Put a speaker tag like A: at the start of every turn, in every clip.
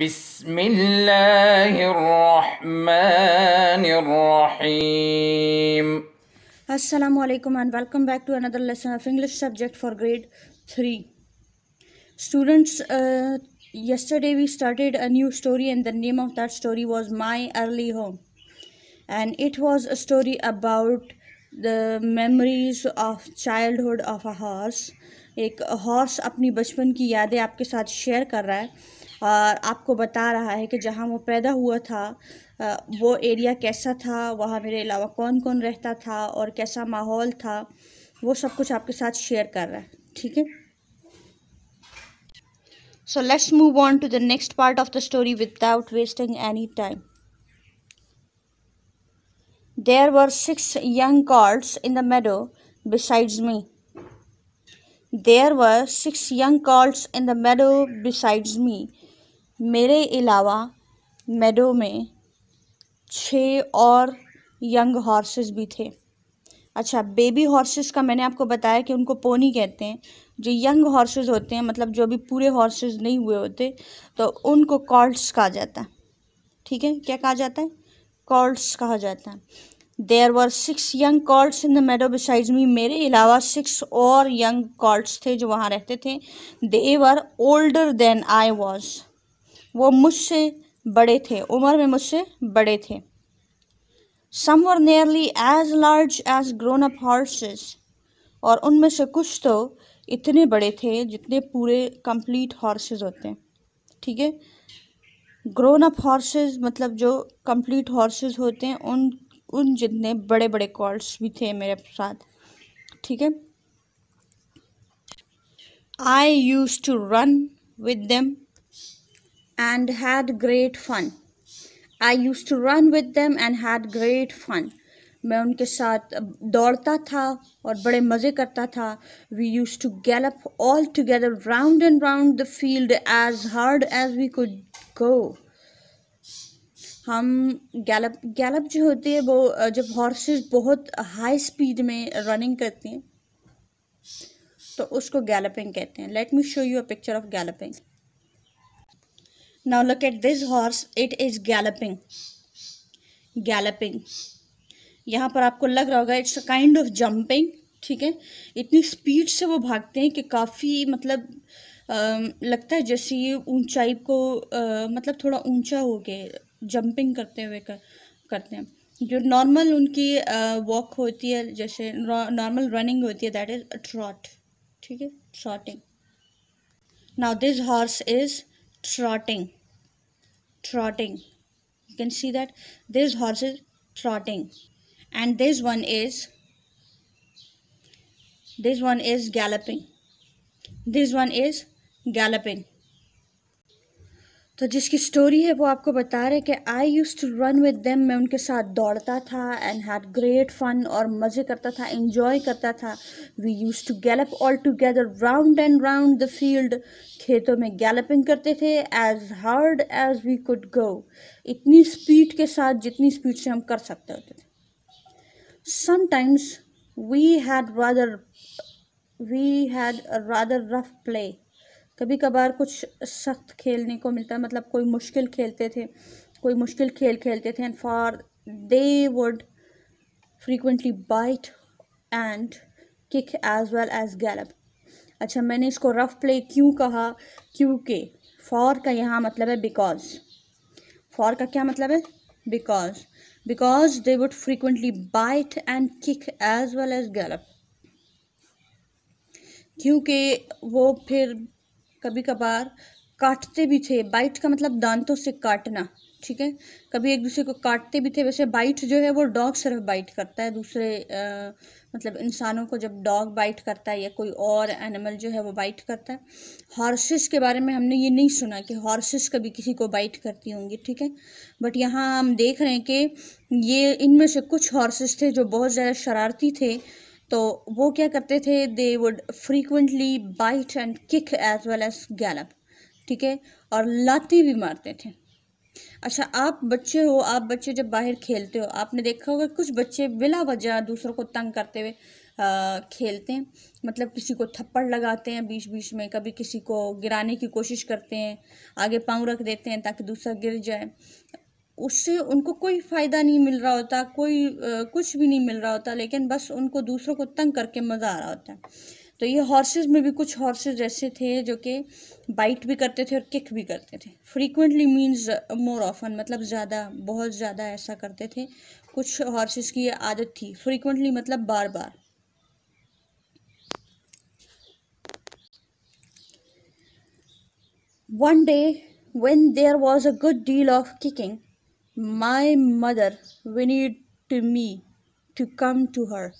A: بسم الله الرحمن الرحيم السلام عليكم and welcome back to another lesson of English subject for grade three Students, uh, yesterday we started a new story and the name of that story was My Early Home. And it was a story about the memories of childhood of a horse. एक horse अपनी बचपन की यादें आपके साथ share कर रहा है और आपको बता रहा है कि जहाँ वो पैदा हुआ था वो एरिया कैसा था वहाँ मेरे अलावा कौन कौन रहता था और कैसा माहौल था वो सब कुछ आपके साथ शेयर कर रहा है ठीक है so let's move on to the next part of the story without wasting any time there were six young colts in the meadow besides me there were six young colts in the meadow besides me मेरे अलावा मेडो में छः और young horses भी थे अच्छा baby horses का मैंने आपको बताया कि उनको पोनी कहते हैं जो यंग हॉर्सेस होते हैं मतलब जो अभी पूरे हॉर्सेस नहीं हुए होते तो उनको कॉल्ट्स कहा जाता है ठीक है क्या कहा जाता है कॉल्ट्स कहा जाता है there were six young colts in the meadow beside me मेरे अलावा सिक्स और यंग कॉल्ट्स थे जो वहाँ रहते थे they were older than I was वो मुझसे बड़े थे उम्र में मुझसे बड़े थे some were nearly as large as grown up horses और उनमें से कुछ तो इतने बड़े थे जितने पूरे कंप्लीट हॉर्सेस होते हैं ठीक है ग्रोन अप हॉर्सेस मतलब जो कंप्लीट हॉर्सेस होते हैं उन उन जितने बड़े बड़े कॉल्स भी थे मेरे साथ ठीक है I used to run with them and had great fun. I used to run with them and had great fun. मैं उनके साथ दौड़ता था और बड़े मज़े करता था we used to gallop all together round and round the field as hard as we could go हम गैलप गैलप जो होती है वो जब हॉर्सेस बहुत हाई स्पीड में रनिंग करती हैं तो उसको गैलपिंग कहते हैं let me show you a picture of galloping now look at this horse it is galloping galloping यहाँ पर आपको लग रहा होगा it's a kind of jumping ठीक है इतनी स्पीड से वो भागते हैं कि काफ़ी मतलब आ, लगता है जैसे ये ऊंचाई को आ, मतलब थोड़ा ऊंचा हो गए जंपिंग करते हुए कर, करते हैं जो नॉर्मल उनकी वॉक होती है जैसे नॉर्मल रनिंग होती है दैट इज़ ट्रॉट ठीक है trotting now this horse is trotting trotting you can see that this horse is trotting and this one is this one is galloping this one is galloping तो जिसकी story है वो आपको बता रहे कि I used to run with them मैं उनके साथ दौड़ता था एंड हैड ग्रेट फन और मज़े करता था इन्जॉय करता था we used to gallop all together round and round the field खेतों में गैलपिंग करते थे as hard as we could go इतनी स्पीड के साथ जितनी स्पीड से हम कर सकते होते थे sometimes we had rather we had rather rough play कभी कभार कुछ सख्त खेलने को मिलता मतलब कोई मुश्किल खेलते थे कोई मुश्किल खेल खेलते थे and for they would frequently bite and kick as well as gallop अच्छा मैंने इसको रफ़ प्ले क्यों कहा क्योंकि फॉर का यहाँ मतलब है बिकॉज फॉर का क्या मतलब है because because they would frequently bite and kick as well as gallop क्योंकि वो फिर कभी कभार काटते भी थे बाइट का मतलब दांतों से काटना ठीक है कभी एक दूसरे को काटते भी थे वैसे बाइट जो है वो डॉग सिर्फ बाइट करता है दूसरे आ, मतलब इंसानों को जब डॉग बाइट करता है या कोई और एनिमल जो है वो बाइट करता है हॉर्सेस के बारे में हमने ये नहीं सुना कि हॉर्सेस कभी किसी को बाइट करती होंगी ठीक है बट यहाँ हम देख रहे हैं कि ये इनमें से कुछ हॉर्सेस थे जो बहुत ज़्यादा शरारती थे तो वो क्या करते थे they would frequently bite and kick as well as gallop ठीक है और लाती भी मारते थे अच्छा आप बच्चे हो आप बच्चे जब बाहर खेलते हो आपने देखा होगा कुछ बच्चे बिला वजह दूसरों को तंग करते हुए खेलते हैं मतलब किसी को थप्पड़ लगाते हैं बीच बीच में कभी किसी को गिराने की कोशिश करते हैं आगे पाँव रख देते हैं ताकि दूसरा गिर जाए उससे उनको कोई फ़ायदा नहीं मिल रहा होता कोई आ, कुछ भी नहीं मिल रहा होता लेकिन बस उनको दूसरों को तंग करके मज़ा आ रहा होता है तो ये हॉर्सेज में भी कुछ हॉर्सेज ऐसे थे जो कि बाइट भी करते थे और किक भी करते थे फ्रीक्वेंटली मीन्स मोर ऑफन मतलब ज़्यादा बहुत ज़्यादा ऐसा करते थे कुछ हॉर्सेज की आदत थी फ्रीक्वेंटली मतलब बार बार one day when there was a good deal of kicking My mother whinnied to me to come to her.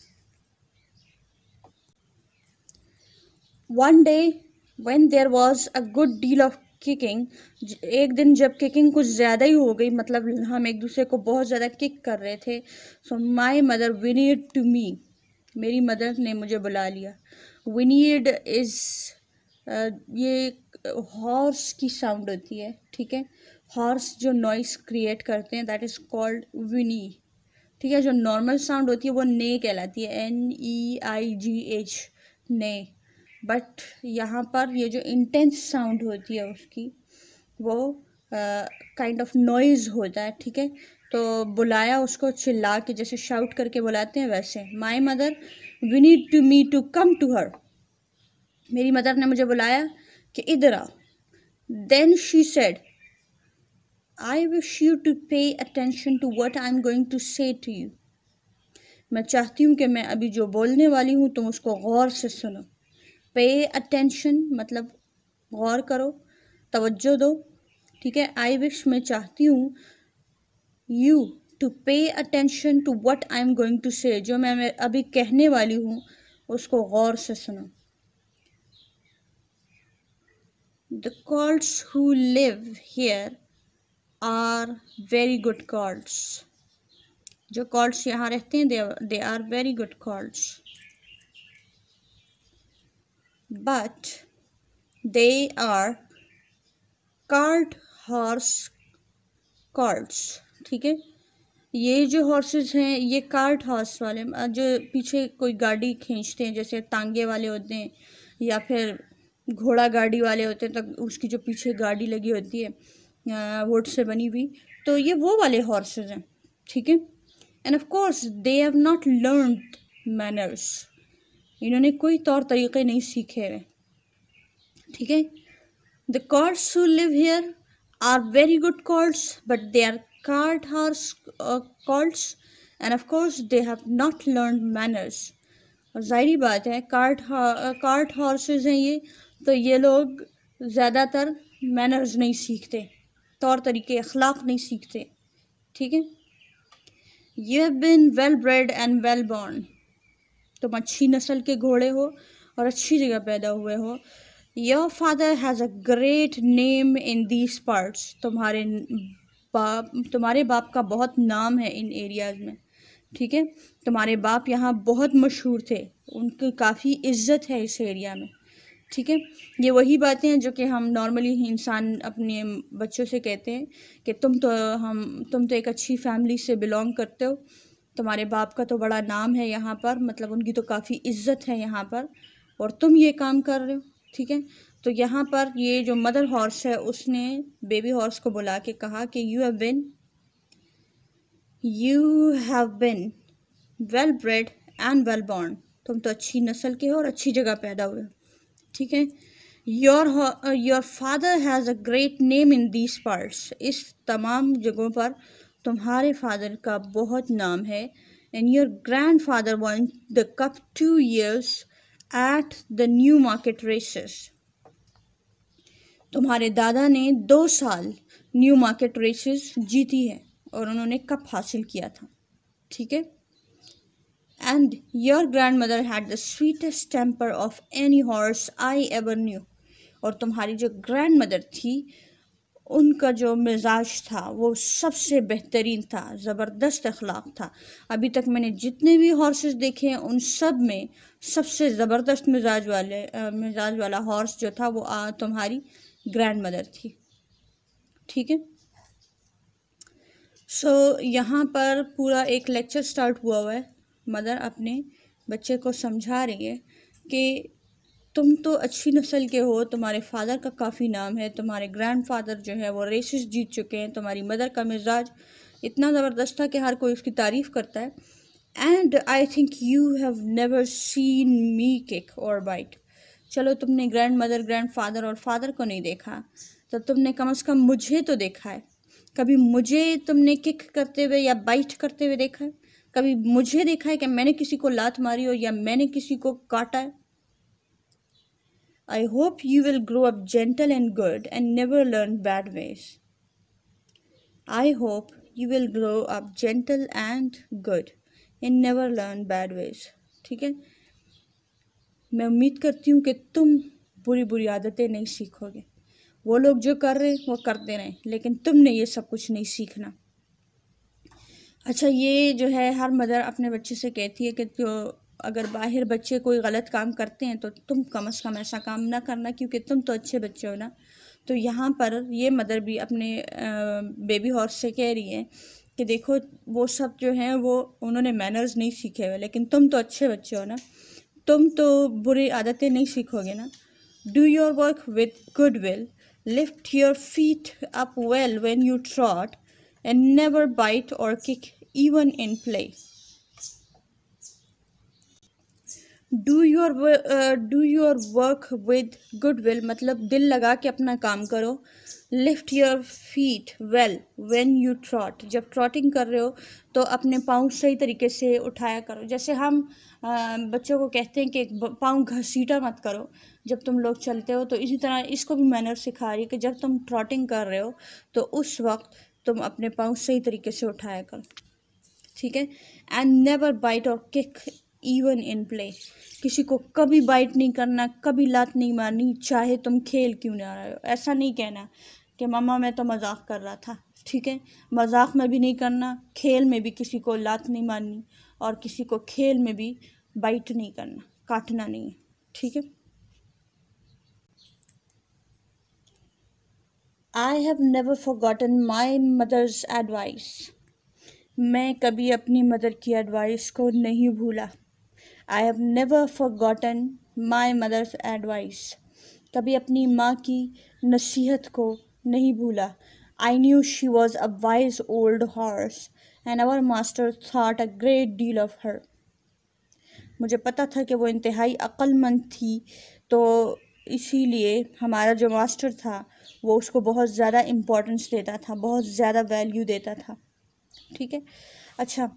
A: One day, when there was a good deal of kicking एक दिन जब kicking कुछ ज़्यादा ही हो गई मतलब हम एक दूसरे को बहुत ज़्यादा किक कर रहे थे सो माई मदर विनीड टू मी मेरी मदर ने मुझे बुला लिया विनीड इज़ uh, ये हॉर्स की साउंड होती है ठीक है हॉर्स जो नॉइस क्रिएट करते हैं दैट इज़ कॉल्ड विनी ठीक है जो नॉर्मल साउंड होती है वो ने कहलाती है N E I G H neigh but यहाँ पर ये जो इंटेंस साउंड होती है उसकी वो काइंड ऑफ नॉइज़ होता है ठीक है तो बुलाया उसको चिल्ला के जैसे शाउट करके बुलाते हैं वैसे my mother whinnied to me to come to her मेरी मदर ने मुझे बुलाया कि इधर आ then she said I wish you to pay attention to what I am going to say to you मैं चाहती हूँ कि मैं अभी जो बोलने वाली हूँ तुम उसको गौर से सुनो पे अटेंशन मतलब गौर करो तवज्जो दो ठीक है आई विश मैं चाहती हूँ you to pay attention to what I am going to say जो मैं अभी कहने वाली हूँ उसको गौर से सुनो the colts who live here are very good colts जो कॉल्ड्स यहाँ रहते हैं they are very good colts but they are cart horse colts ठीक है ये जो हॉर्सेज हैं ये कार्ट हॉर्स वाले जो पीछे कोई गाड़ी खींचते हैं जैसे तांगे वाले होते हैं या फिर घोड़ा गाड़ी वाले होते हैं तो उसकी जो पीछे गाड़ी लगी होती है वुड से बनी हुई तो ये वो वाले हॉर्सेज हैं ठीक है and of course they have not learn manners इन्होंने कोई तौर तरीक़े नहीं सीखे हुए ठीक है the colts who live here are very good colts but they are cart horse colts and of course they have not learn manners और ज़ाहरी बात है कार्ट कार्ट हॉर्सेज हैं ये तो ये लोग ज़्यादातर मैनर्स नहीं सीखते तौर तरीके अखलाक नहीं सीखते ठीक है you have been well bred and well born तुम अच्छी नस्ल के घोड़े हो और अच्छी जगह पैदा हुए हो your father has a great name in these parts तुम्हारे बाप तुम्हारे बाप का बहुत नाम है इन एरियाज़ में ठीक है तुम्हारे बाप यहाँ बहुत मशहूर थे उनकी काफ़ी इज्जत है इस एरिया में ठीक है ये वही बातें हैं जो कि हम नॉर्मली इंसान अपने बच्चों से कहते हैं कि तुम तो हम तुम तो एक अच्छी फैमिली से बिलोंग करते हो तुम्हारे बाप का तो बड़ा नाम है यहाँ पर मतलब उनकी तो काफ़ी इज्जत है यहाँ पर और तुम ये काम कर रहे हो ठीक है तो यहाँ पर ये जो मदर हॉर्स है उसने बेबी हॉर्स को बुला के कहा कि you have been you have been well bred and well born तुम तो अच्छी नस्ल के हो और अच्छी जगह पैदा हुए हो ठीक है your your father has a great name in these parts इस तमाम जगहों पर तुम्हारे फादर का बहुत नाम है and your grandfather won the cup two years at the Newmarket races तुम्हारे दादा ने दो साल न्यू मार्केट रेसेस जीती है और उन्होंने कप हासिल किया था ठीक है and your grandmother had the sweetest temper of any horse I ever knew. और तुम्हारी जो ग्रैंड मदर थी उनका जो मिजाज था वो सबसे बेहतरीन था ज़बरदस्त अखलाक था अभी तक मैंने जितने भी हॉर्सेस देखे हैं उन सब में सबसे ज़बरदस्त मिजाज वाले मिजाज वाला हॉर्स जो था वो आ, तुम्हारी ग्रैंड मदर थी ठीक है सो so, यहाँ पर पूरा एक लेक्चर स्टार्ट हुआ हुआ है मदर अपने बच्चे को समझा रही है कि तुम तो अच्छी नस्ल के हो तुम्हारे फादर का काफ़ी नाम है तुम्हारे ग्रैंडफादर जो है वो रेसिस जीत चुके हैं तुम्हारी मदर का मिजाज इतना ज़बरदस्त था कि हर कोई उसकी तारीफ़ करता है and I think you have never seen me kick और बाइट चलो तुमने ग्रैंड मदर ग्रैंड फादर और फादर को नहीं देखा तो तुमने कम अज़ कम मुझे तो देखा है कभी मुझे तुमने किक करते हुए या बाइट करते हुए देखा है कभी मुझे देखा है कि मैंने किसी को लात मारी हो या मैंने किसी को काटा है I hope you will grow up gentle and good and never learn bad ways I hope you will grow up gentle and good and never learn bad ways ठीक है मैं उम्मीद करती हूँ कि तुम बुरी बुरी आदतें नहीं सीखोगे वो लोग जो कर रहे हैं वो करते रहें लेकिन तुमने ये सब कुछ नहीं सीखना अच्छा ये जो है हर मदर अपने बच्चे से कहती है कि जो तो अगर बाहर बच्चे कोई गलत काम करते हैं तो तुम कम अज़ कम ऐसा काम ना करना क्योंकि तुम तो अच्छे बच्चे हो ना तो यहाँ पर ये मदर भी अपने बेबी हॉर्स से कह रही है कि देखो वो सब जो हैं वो उन्होंने मैनर्स नहीं सीखे हुए लेकिन तुम तो अच्छे बच्चे हो ना तुम तो बुरी आदतें नहीं सीखोगे ना do your work with good will lift your feet up well when you trot and never bite or kick even in play. Do your do your work with good will मतलब दिल लगा के अपना काम करो lift your feet well when you trot जब trotting कर रहे हो तो अपने पाँव सही तरीके से उठाया करो जैसे हम आ, बच्चों को कहते हैं कि पाँव घसीटा मत करो जब तुम लोग चलते हो तो इसी तरह इसको भी मैनर सिखा रही कि जब तुम ट्रॉटिंग कर रहे हो तो उस वक्त तुम अपने पाँव सही तरीके से उठाया करो ठीक है एंड नेवर बाइट और किक इवन इन प्ले किसी को कभी बाइट नहीं करना कभी लात नहीं मारनी चाहे तुम खेल क्यों ना रहे हो ऐसा नहीं कहना कि मम्मा मैं तो मजाक कर रहा था ठीक है मजाक में भी नहीं करना खेल में भी किसी को लात नहीं मारनी और किसी को खेल में भी बाइट नहीं करना काटना नहीं है ठीक है I have never forgotten my mother's advice मैं कभी अपनी मदर की एडवाइस को नहीं भूला I have never forgotten my mother's advice कभी अपनी माँ की नसीहत को नहीं भूला I knew she was a wise old horse and our master thought a great deal of her मुझे पता था कि वो इंतहाई अक्लमंद थी तो इसीलिए हमारा जो मास्टर था वो उसको बहुत ज़्यादा इम्पोर्टेंस देता था बहुत ज़्यादा वैल्यू देता था ठीक है अच्छा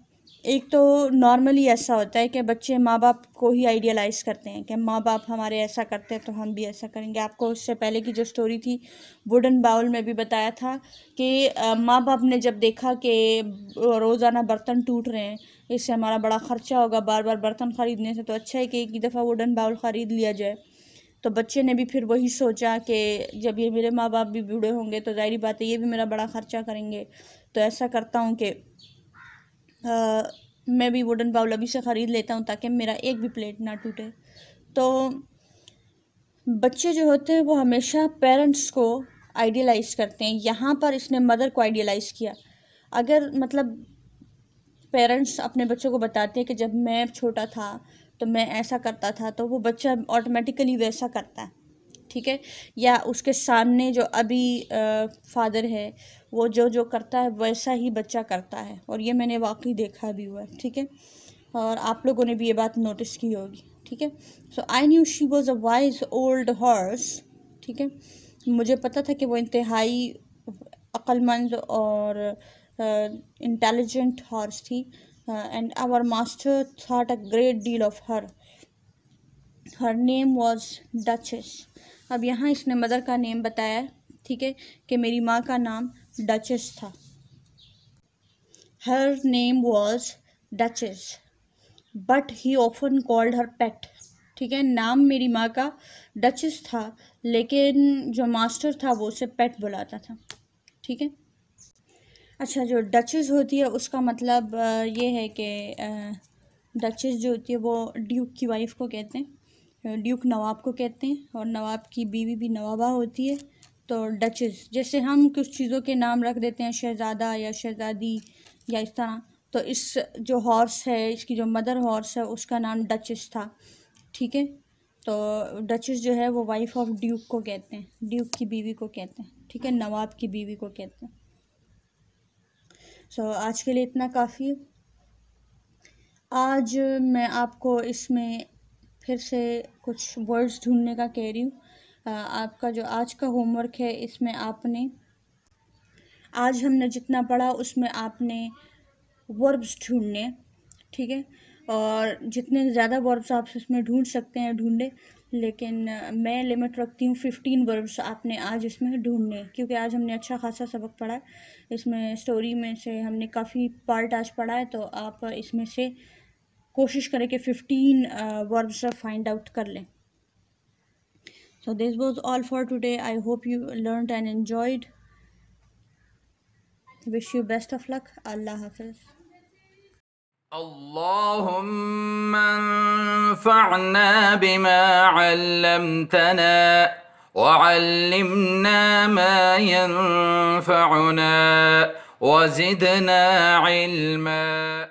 A: एक तो नॉर्मली ऐसा होता है कि बच्चे माँ बाप को ही आइडियलाइज़ करते हैं कि माँ बाप हमारे ऐसा करते हैं तो हम भी ऐसा करेंगे आपको उससे पहले की जो स्टोरी थी वुडन बाउल में भी बताया था कि माँ बाप ने जब देखा कि रोज़ाना बर्तन टूट रहे हैं इससे हमारा बड़ा ख़र्चा होगा बार बार बर्तन ख़रीदने से तो अच्छा है कि एक ही दफ़ा वुडन बाउल ख़रीद लिया जाए तो बच्चे ने भी फिर वही सोचा कि जब ये मेरे माँ बाप भी बूढ़े होंगे तो ज़ाहरी बात है ये भी मेरा बड़ा ख़र्चा करेंगे तो ऐसा करता हूँ कि मैं भी वुडन बाउल अभी से ख़रीद लेता हूँ ताकि मेरा एक भी प्लेट ना टूटे तो बच्चे जो होते हैं वो हमेशा पेरेंट्स को आइडियलाइज़ करते हैं यहाँ पर इसने मदर को आइडियलाइज़ किया अगर मतलब पेरेंट्स अपने बच्चों को बताते हैं कि जब मैं छोटा था तो मैं ऐसा करता था तो वो बच्चा ऑटोमेटिकली वैसा करता है ठीक है या उसके सामने जो अभी फादर है वो जो जो करता है वैसा ही बच्चा करता है और ये मैंने वाकई देखा भी हुआ है ठीक है और आप लोगों ने भी ये बात नोटिस की होगी ठीक है so I knew she was a wise old horse ठीक है मुझे पता था कि वो इंतहाई अक्लमंद और इंटेलिजेंट हॉर्स थी and our master thought a great deal of her her name was Duchess अब यहाँ इसने मदर का नेम बताया ठीक है कि मेरी माँ का नाम डचेस था her name was Duchess but he often called her pet ठीक है नाम मेरी माँ का डचेस था लेकिन जो मास्टर था वो उसे पेट बुलाता था ठीक है अच्छा जो डचेस होती है उसका मतलब ये है कि डचेस जो होती है वो ड्यूक की वाइफ को कहते हैं ड्यूक नवाब को कहते हैं और नवाब की बीवी भी नवाबा होती है तो डचेस जैसे हम कुछ चीज़ों के नाम रख देते हैं शहज़ादा या शहज़ादी या इस तरह तो इस जो हॉर्स है इसकी जो मदर हॉर्स है उसका नाम डचेस था ठीक है तो डचेस जो है वो वाइफ ऑफ ड्यूक को कहते हैं ड्यूक की बीवी को कहते हैं ठीक है नवाब की बीवी को कहते हैं सो so, आज के लिए इतना काफ़ी आज मैं आपको इसमें फिर से कुछ वर्ड्स ढूंढने का कह रही हूँ आपका जो आज का होमवर्क है इसमें आपने आज हमने जितना पढ़ा उसमें आपने वर्ब्स ढूंढने ठीक है और जितने ज़्यादा वर्ब्स आप इसमें ढूंढ सकते हैं ढूंढे लेकिन मैं लिमिट रखती हूँ फिफ्टीन वर्ब्स आपने आज इसमें ढूंढने क्योंकि आज हमने अच्छा खासा सबक पढ़ा है इसमें स्टोरी में से हमने काफ़ी पार्ट आज पढ़ा है तो आप इसमें से कोशिश करें कि फ़िफ्टीन वर्ब्स फाइंड आउट कर लें so this was all for today I hope you learn and enjoyed wish you best of luck अल्लाह हाफिज़ اللهم انفعنا بما علمتنا وعلمنا ما ينفعنا وزدنا علما